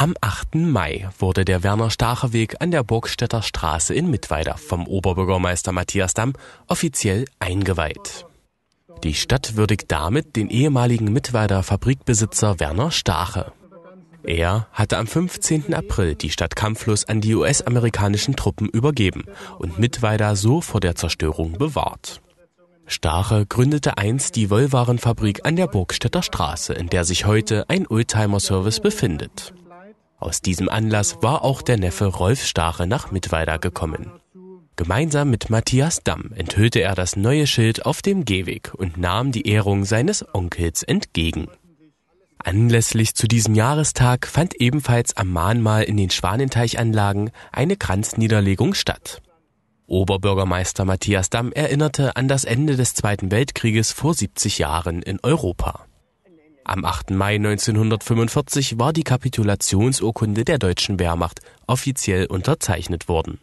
Am 8. Mai wurde der Werner-Stacher-Weg an der Burgstädter Straße in Mittweida vom Oberbürgermeister Matthias Damm offiziell eingeweiht. Die Stadt würdigt damit den ehemaligen Mittweider Fabrikbesitzer Werner Stache. Er hatte am 15. April die Stadt kampflos an die US-amerikanischen Truppen übergeben und Mittweida so vor der Zerstörung bewahrt. Stache gründete einst die Wollwarenfabrik an der Burgstädter Straße, in der sich heute ein Oldtimer-Service befindet. Aus diesem Anlass war auch der Neffe Rolf Stache nach Mittweida gekommen. Gemeinsam mit Matthias Damm enthüllte er das neue Schild auf dem Gehweg und nahm die Ehrung seines Onkels entgegen. Anlässlich zu diesem Jahrestag fand ebenfalls am Mahnmal in den Schwanenteichanlagen eine Kranzniederlegung statt. Oberbürgermeister Matthias Damm erinnerte an das Ende des Zweiten Weltkrieges vor 70 Jahren in Europa. Am 8. Mai 1945 war die Kapitulationsurkunde der deutschen Wehrmacht offiziell unterzeichnet worden